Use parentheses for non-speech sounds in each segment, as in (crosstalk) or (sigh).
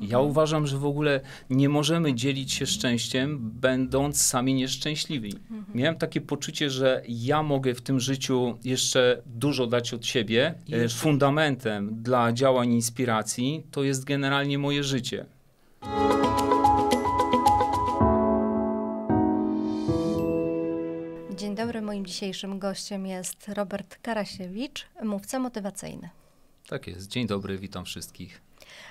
Ja mhm. uważam, że w ogóle nie możemy dzielić się szczęściem, będąc sami nieszczęśliwi. Mhm. Miałem takie poczucie, że ja mogę w tym życiu jeszcze dużo dać od siebie. E, fundamentem dla działań inspiracji to jest generalnie moje życie. Dzień dobry, moim dzisiejszym gościem jest Robert Karasiewicz, mówca motywacyjny. Tak jest. Dzień dobry, witam wszystkich.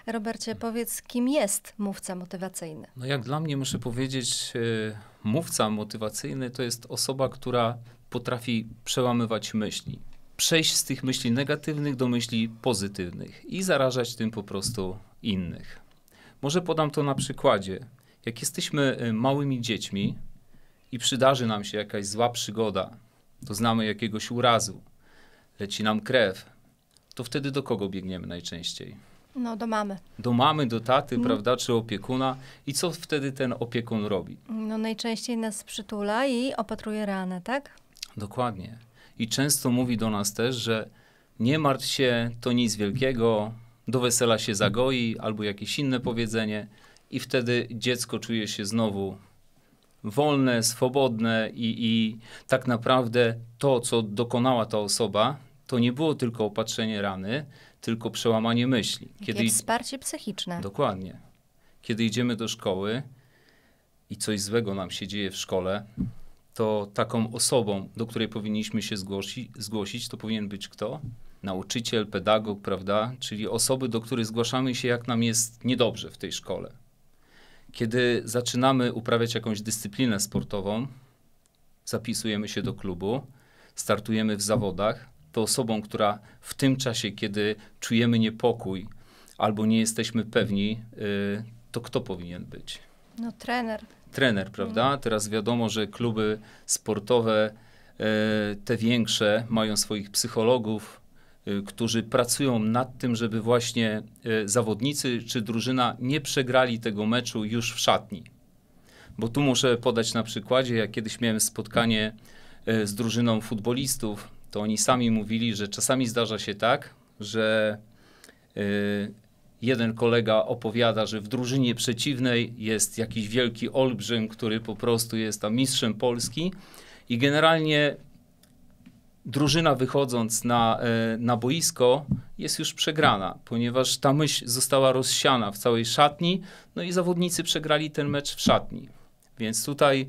Robercie, powiedz, kim jest mówca motywacyjny? No jak dla mnie muszę powiedzieć, e, mówca motywacyjny to jest osoba, która potrafi przełamywać myśli, przejść z tych myśli negatywnych do myśli pozytywnych i zarażać tym po prostu innych. Może podam to na przykładzie. Jak jesteśmy e, małymi dziećmi i przydarzy nam się jakaś zła przygoda, doznamy jakiegoś urazu, leci nam krew, to wtedy do kogo biegniemy najczęściej? No, do mamy. Do mamy, do taty, mm. prawda, czy opiekuna. I co wtedy ten opiekun robi? No, najczęściej nas przytula i opatruje ranę, tak? Dokładnie. I często mówi do nas też, że nie martw się, to nic wielkiego, do wesela się zagoi, albo jakieś inne powiedzenie. I wtedy dziecko czuje się znowu wolne, swobodne i, i tak naprawdę to, co dokonała ta osoba, to nie było tylko opatrzenie rany, tylko przełamanie myśli. Kiedy... Jak wsparcie psychiczne. Dokładnie. Kiedy idziemy do szkoły i coś złego nam się dzieje w szkole, to taką osobą, do której powinniśmy się zgłosi, zgłosić, to powinien być kto? Nauczyciel, pedagog, prawda? Czyli osoby, do których zgłaszamy się, jak nam jest niedobrze w tej szkole. Kiedy zaczynamy uprawiać jakąś dyscyplinę sportową, zapisujemy się do klubu, startujemy w zawodach, to osobą, która w tym czasie, kiedy czujemy niepokój albo nie jesteśmy pewni, y, to kto powinien być? No, trener. Trener, prawda? Mm. Teraz wiadomo, że kluby sportowe, y, te większe, mają swoich psychologów, y, którzy pracują nad tym, żeby właśnie zawodnicy czy drużyna nie przegrali tego meczu już w szatni. Bo tu muszę podać na przykładzie, jak kiedyś miałem spotkanie z drużyną futbolistów to oni sami mówili, że czasami zdarza się tak, że y, jeden kolega opowiada, że w drużynie przeciwnej jest jakiś wielki olbrzym, który po prostu jest tam mistrzem Polski i generalnie drużyna wychodząc na, y, na boisko jest już przegrana, ponieważ ta myśl została rozsiana w całej szatni, no i zawodnicy przegrali ten mecz w szatni. Więc tutaj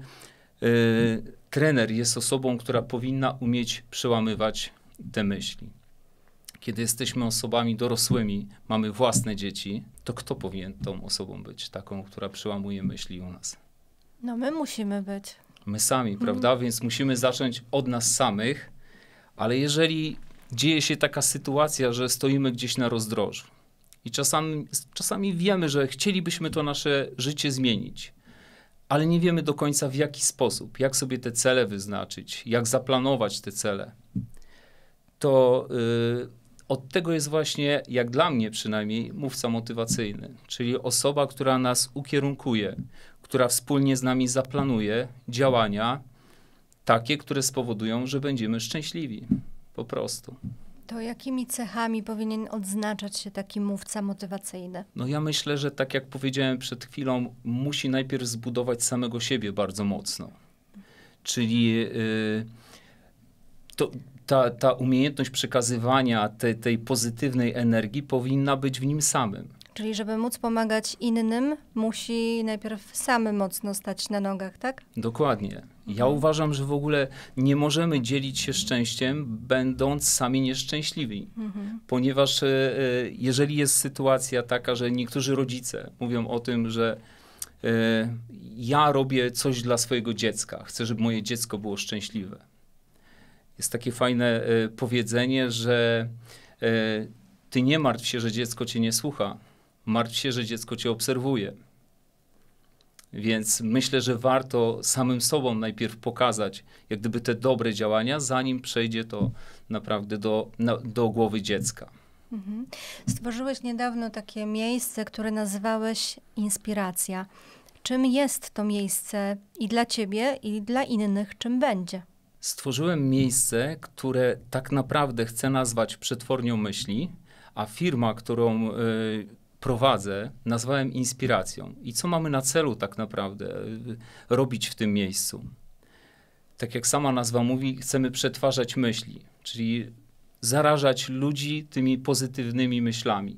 yy, trener jest osobą, która powinna umieć przełamywać te myśli. Kiedy jesteśmy osobami dorosłymi, mamy własne dzieci, to kto powinien tą osobą być, taką, która przełamuje myśli u nas? No my musimy być. My sami, mhm. prawda? Więc musimy zacząć od nas samych, ale jeżeli dzieje się taka sytuacja, że stoimy gdzieś na rozdrożu i czasami, czasami wiemy, że chcielibyśmy to nasze życie zmienić, ale nie wiemy do końca w jaki sposób, jak sobie te cele wyznaczyć, jak zaplanować te cele. To y, od tego jest właśnie, jak dla mnie przynajmniej, mówca motywacyjny, czyli osoba, która nas ukierunkuje, która wspólnie z nami zaplanuje działania takie, które spowodują, że będziemy szczęśliwi. Po prostu. To jakimi cechami powinien odznaczać się taki mówca motywacyjny? No ja myślę, że tak jak powiedziałem przed chwilą, musi najpierw zbudować samego siebie bardzo mocno. Czyli yy, to, ta, ta umiejętność przekazywania te, tej pozytywnej energii powinna być w nim samym. Czyli żeby móc pomagać innym, musi najpierw sam mocno stać na nogach, tak? Dokładnie. Ja mhm. uważam, że w ogóle nie możemy dzielić się szczęściem, będąc sami nieszczęśliwi, mhm. ponieważ e, e, jeżeli jest sytuacja taka, że niektórzy rodzice mówią o tym, że e, ja robię coś dla swojego dziecka, chcę, żeby moje dziecko było szczęśliwe. Jest takie fajne powiedzenie, że ty nie martw się, że dziecko cię nie słucha, martw się, że dziecko cię obserwuje. Więc myślę, że warto samym sobą najpierw pokazać, jak gdyby te dobre działania, zanim przejdzie to naprawdę do, na, do głowy dziecka. Mhm. Stworzyłeś niedawno takie miejsce, które nazywałeś Inspiracja. Czym jest to miejsce i dla ciebie, i dla innych, czym będzie? Stworzyłem miejsce, które tak naprawdę chcę nazwać przetwornią myśli, a firma, którą y, prowadzę, nazwałem inspiracją i co mamy na celu tak naprawdę e, robić w tym miejscu. Tak jak sama nazwa mówi, chcemy przetwarzać myśli, czyli zarażać ludzi tymi pozytywnymi myślami.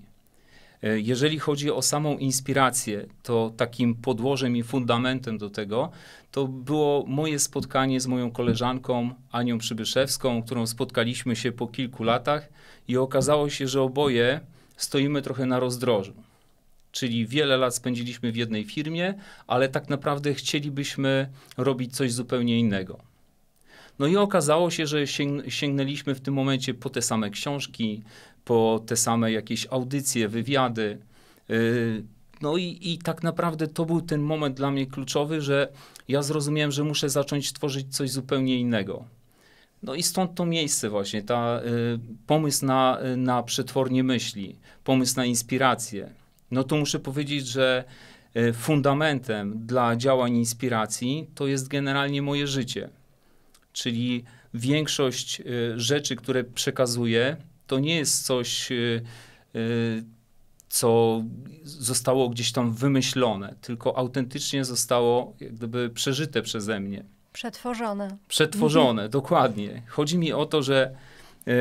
E, jeżeli chodzi o samą inspirację, to takim podłożem i fundamentem do tego to było moje spotkanie z moją koleżanką Anią Przybyszewską, którą spotkaliśmy się po kilku latach i okazało się, że oboje stoimy trochę na rozdrożu. Czyli wiele lat spędziliśmy w jednej firmie, ale tak naprawdę chcielibyśmy robić coś zupełnie innego. No i okazało się, że sięgnęliśmy w tym momencie po te same książki, po te same jakieś audycje, wywiady. Yy, no i, i tak naprawdę to był ten moment dla mnie kluczowy, że ja zrozumiałem, że muszę zacząć tworzyć coś zupełnie innego no i stąd to miejsce właśnie, ta, y, pomysł na, y, na przetwornie myśli, pomysł na inspirację. No to muszę powiedzieć, że y, fundamentem dla działań inspiracji to jest generalnie moje życie. Czyli większość y, rzeczy, które przekazuję, to nie jest coś, y, y, co zostało gdzieś tam wymyślone, tylko autentycznie zostało jak gdyby przeżyte przeze mnie. Przetworzone. Przetworzone, mhm. dokładnie. Chodzi mi o to, że e,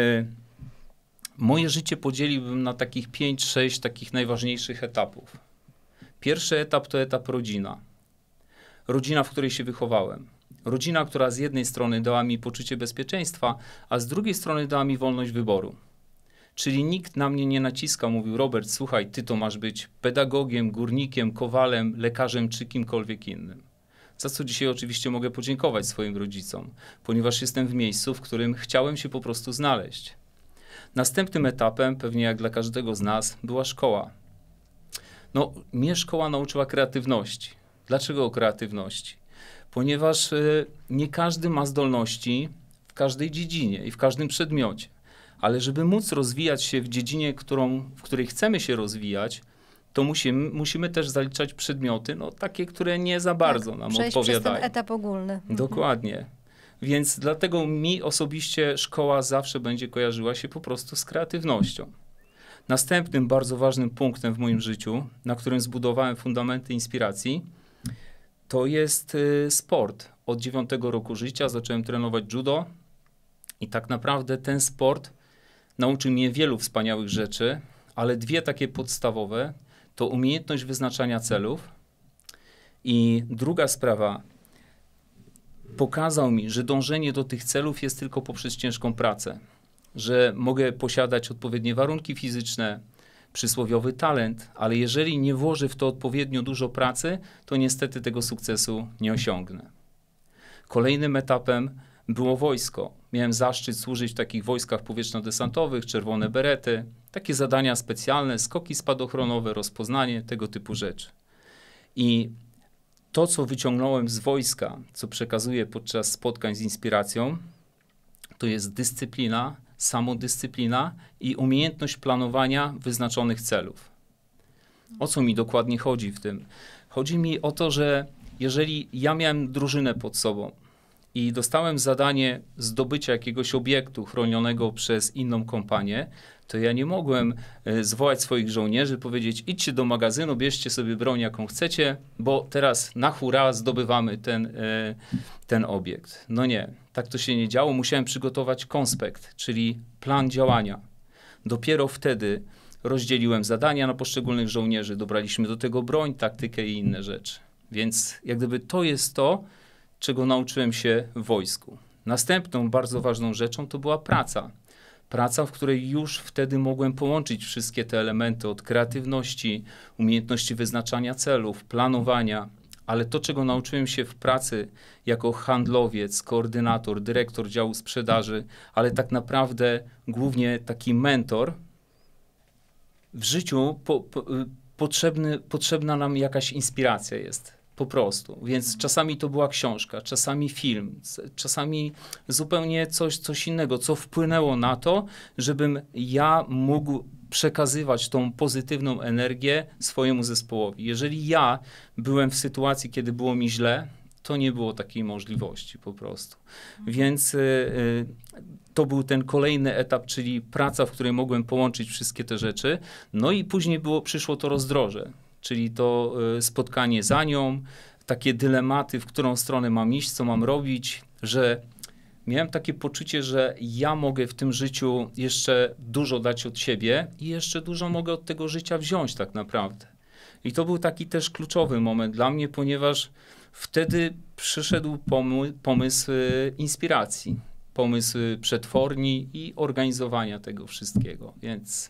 moje życie podzieliłbym na takich 5-6 takich najważniejszych etapów. Pierwszy etap to etap rodzina. Rodzina, w której się wychowałem. Rodzina, która z jednej strony dała mi poczucie bezpieczeństwa, a z drugiej strony dała mi wolność wyboru. Czyli nikt na mnie nie naciska, mówił Robert, słuchaj, ty to masz być pedagogiem, górnikiem, kowalem, lekarzem czy kimkolwiek innym za co dzisiaj oczywiście mogę podziękować swoim rodzicom, ponieważ jestem w miejscu, w którym chciałem się po prostu znaleźć. Następnym etapem, pewnie jak dla każdego z nas, była szkoła. No, mnie szkoła nauczyła kreatywności. Dlaczego o kreatywności? Ponieważ y, nie każdy ma zdolności w każdej dziedzinie i w każdym przedmiocie. Ale żeby móc rozwijać się w dziedzinie, którą, w której chcemy się rozwijać, to musimy, musimy też zaliczać przedmioty, no takie, które nie za tak, bardzo tak, nam przejść odpowiadają. Przez ten etap ogólny. Mhm. Dokładnie. Więc dlatego mi osobiście szkoła zawsze będzie kojarzyła się po prostu z kreatywnością. Następnym bardzo ważnym punktem w moim życiu, na którym zbudowałem fundamenty inspiracji, to jest y, sport. Od dziewiątego roku życia zacząłem trenować judo i tak naprawdę ten sport nauczył mnie wielu wspaniałych rzeczy, ale dwie takie podstawowe – to umiejętność wyznaczania celów. I druga sprawa, pokazał mi, że dążenie do tych celów jest tylko poprzez ciężką pracę, że mogę posiadać odpowiednie warunki fizyczne, przysłowiowy talent, ale jeżeli nie włożę w to odpowiednio dużo pracy, to niestety tego sukcesu nie osiągnę. Kolejnym etapem było wojsko. Miałem zaszczyt służyć w takich wojskach powietrzno-desantowych, czerwone berety, takie zadania specjalne, skoki spadochronowe, rozpoznanie, tego typu rzeczy. I to, co wyciągnąłem z wojska, co przekazuję podczas spotkań z inspiracją, to jest dyscyplina, samodyscyplina i umiejętność planowania wyznaczonych celów. O co mi dokładnie chodzi w tym? Chodzi mi o to, że jeżeli ja miałem drużynę pod sobą, i dostałem zadanie zdobycia jakiegoś obiektu chronionego przez inną kompanię, to ja nie mogłem e, zwołać swoich żołnierzy, powiedzieć idźcie do magazynu, bierzcie sobie broń jaką chcecie, bo teraz na hura zdobywamy ten, e, ten obiekt. No nie, tak to się nie działo. Musiałem przygotować konspekt, czyli plan działania. Dopiero wtedy rozdzieliłem zadania na poszczególnych żołnierzy, dobraliśmy do tego broń, taktykę i inne rzeczy. Więc jak gdyby to jest to, czego nauczyłem się w wojsku. Następną bardzo ważną rzeczą to była praca. Praca, w której już wtedy mogłem połączyć wszystkie te elementy od kreatywności, umiejętności wyznaczania celów, planowania, ale to, czego nauczyłem się w pracy jako handlowiec, koordynator, dyrektor działu sprzedaży, ale tak naprawdę głównie taki mentor, w życiu po, po, y, potrzebny, potrzebna nam jakaś inspiracja jest. Po prostu. Więc czasami to była książka, czasami film, czasami zupełnie coś, coś innego, co wpłynęło na to, żebym ja mógł przekazywać tą pozytywną energię swojemu zespołowi. Jeżeli ja byłem w sytuacji, kiedy było mi źle, to nie było takiej możliwości po prostu. Więc y, y, to był ten kolejny etap, czyli praca, w której mogłem połączyć wszystkie te rzeczy. No i później było, przyszło to rozdroże czyli to y, spotkanie za nią, takie dylematy, w którą stronę mam iść, co mam robić, że miałem takie poczucie, że ja mogę w tym życiu jeszcze dużo dać od siebie i jeszcze dużo mogę od tego życia wziąć tak naprawdę. I to był taki też kluczowy moment dla mnie, ponieważ wtedy przyszedł pomysł, pomysł inspiracji, pomysł przetworni i organizowania tego wszystkiego. Więc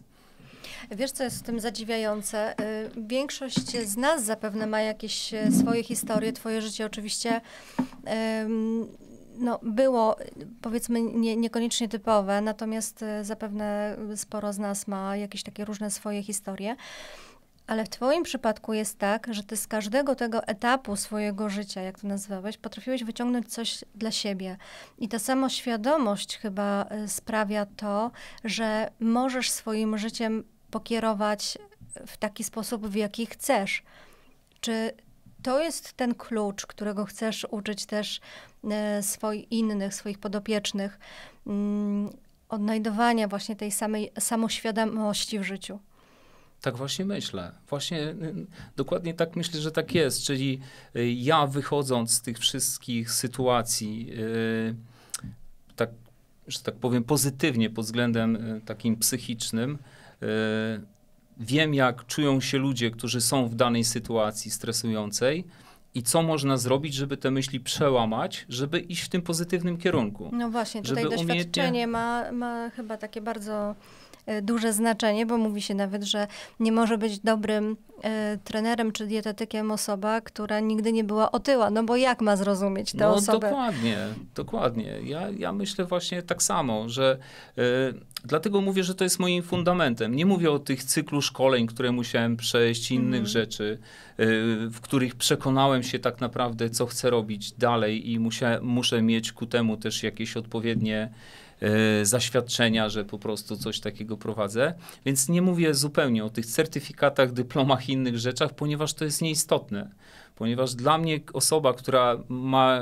Wiesz, co jest w tym zadziwiające? Y, większość z nas zapewne ma jakieś y, swoje historie. Twoje życie oczywiście no, było powiedzmy nie, niekoniecznie typowe, natomiast y, zapewne sporo z nas ma jakieś takie różne swoje historie. Ale w Twoim przypadku jest tak, że Ty z każdego tego etapu swojego życia, jak to nazywałeś, potrafiłeś wyciągnąć coś dla siebie. I ta samoświadomość chyba sprawia to, że możesz swoim życiem pokierować w taki sposób, w jaki chcesz. Czy to jest ten klucz, którego chcesz uczyć też e, swoich innych, swoich podopiecznych, mm, odnajdowania właśnie tej samej samoświadomości w życiu? Tak właśnie myślę. Właśnie dokładnie tak myślę, że tak jest. Czyli y, ja wychodząc z tych wszystkich sytuacji, y, tak, że tak powiem, pozytywnie pod względem y, takim psychicznym, E, wiem, jak czują się ludzie, którzy są w danej sytuacji stresującej i co można zrobić, żeby te myśli przełamać, żeby iść w tym pozytywnym kierunku. No właśnie, tutaj doświadczenie ma, ma chyba takie bardzo E, duże znaczenie, bo mówi się nawet, że nie może być dobrym e, trenerem czy dietetykiem osoba, która nigdy nie była otyła, no bo jak ma zrozumieć tę no, osobę? Dokładnie, dokładnie. Ja, ja myślę właśnie tak samo, że y, dlatego mówię, że to jest moim fundamentem. Nie mówię o tych cyklu szkoleń, które musiałem przejść, innych mhm. rzeczy, y, w których przekonałem się tak naprawdę, co chcę robić dalej i musia, muszę mieć ku temu też jakieś odpowiednie Y, zaświadczenia, że po prostu coś takiego prowadzę. Więc nie mówię zupełnie o tych certyfikatach, dyplomach i innych rzeczach, ponieważ to jest nieistotne ponieważ dla mnie osoba, która ma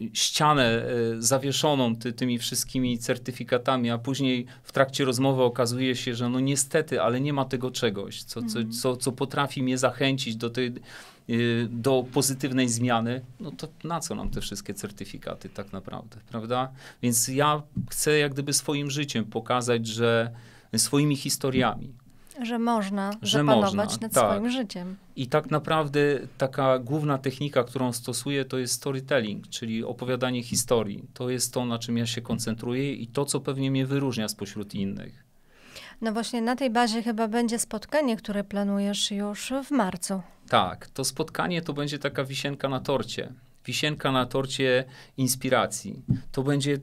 y, ścianę y, zawieszoną ty, tymi wszystkimi certyfikatami, a później w trakcie rozmowy okazuje się, że no niestety, ale nie ma tego czegoś, co, co, mhm. co, co potrafi mnie zachęcić do tej Y, do pozytywnej zmiany, no to na co nam te wszystkie certyfikaty tak naprawdę, prawda? Więc ja chcę jak gdyby swoim życiem pokazać, że swoimi historiami, że można że zapanować można, nad tak. swoim życiem. I tak naprawdę taka główna technika, którą stosuję, to jest storytelling, czyli opowiadanie historii. To jest to, na czym ja się koncentruję i to, co pewnie mnie wyróżnia spośród innych. No właśnie na tej bazie chyba będzie spotkanie, które planujesz już w marcu. Tak, to spotkanie to będzie taka wisienka na torcie. Wisienka na torcie inspiracji. To będzie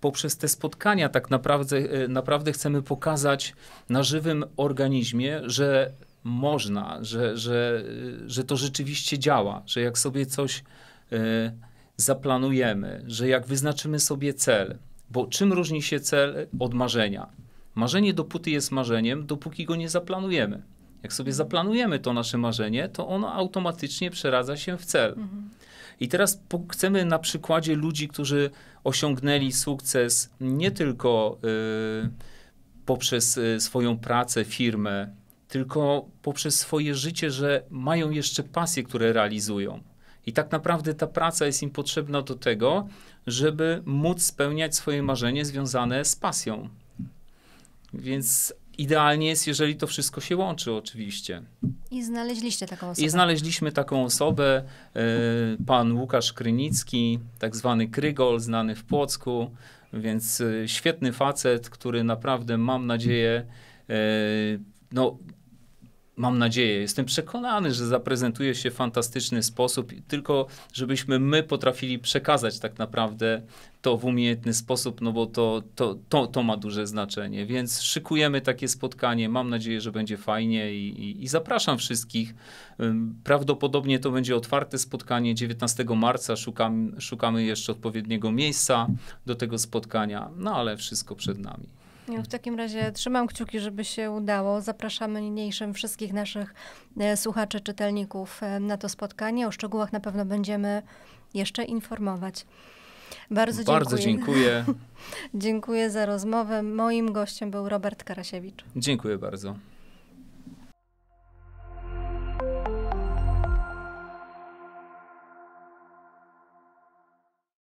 poprzez te spotkania tak naprawdę, e, naprawdę chcemy pokazać na żywym organizmie, że można, że, że, że to rzeczywiście działa, że jak sobie coś e, zaplanujemy, że jak wyznaczymy sobie cel, bo czym różni się cel od marzenia? Marzenie dopóty jest marzeniem, dopóki go nie zaplanujemy. Jak sobie mhm. zaplanujemy to nasze marzenie, to ono automatycznie przeradza się w cel. Mhm. I teraz chcemy na przykładzie ludzi, którzy osiągnęli sukces nie tylko y, poprzez y, swoją pracę, firmę, tylko poprzez swoje życie, że mają jeszcze pasje, które realizują. I tak naprawdę ta praca jest im potrzebna do tego, żeby móc spełniać swoje marzenie związane z pasją. Więc Idealnie jest, jeżeli to wszystko się łączy, oczywiście. I znaleźliście taką osobę. I znaleźliśmy taką osobę. E, pan Łukasz Krynicki, tak zwany Krygol, znany w Płocku, więc e, świetny facet, który naprawdę mam nadzieję, e, no mam nadzieję, jestem przekonany, że zaprezentuje się w fantastyczny sposób, tylko żebyśmy my potrafili przekazać tak naprawdę to w umiejętny sposób, no bo to, to, to, to ma duże znaczenie. Więc szykujemy takie spotkanie. Mam nadzieję, że będzie fajnie i, i, i zapraszam wszystkich. Prawdopodobnie to będzie otwarte spotkanie 19 marca. Szukam, szukamy jeszcze odpowiedniego miejsca do tego spotkania, no ale wszystko przed nami w takim razie trzymam kciuki, żeby się udało. Zapraszamy niniejszym wszystkich naszych e, słuchaczy, czytelników e, na to spotkanie. O szczegółach na pewno będziemy jeszcze informować. Bardzo dziękuję. Bardzo dziękuję. (laughs) dziękuję za rozmowę. Moim gościem był Robert Karasiewicz. Dziękuję bardzo.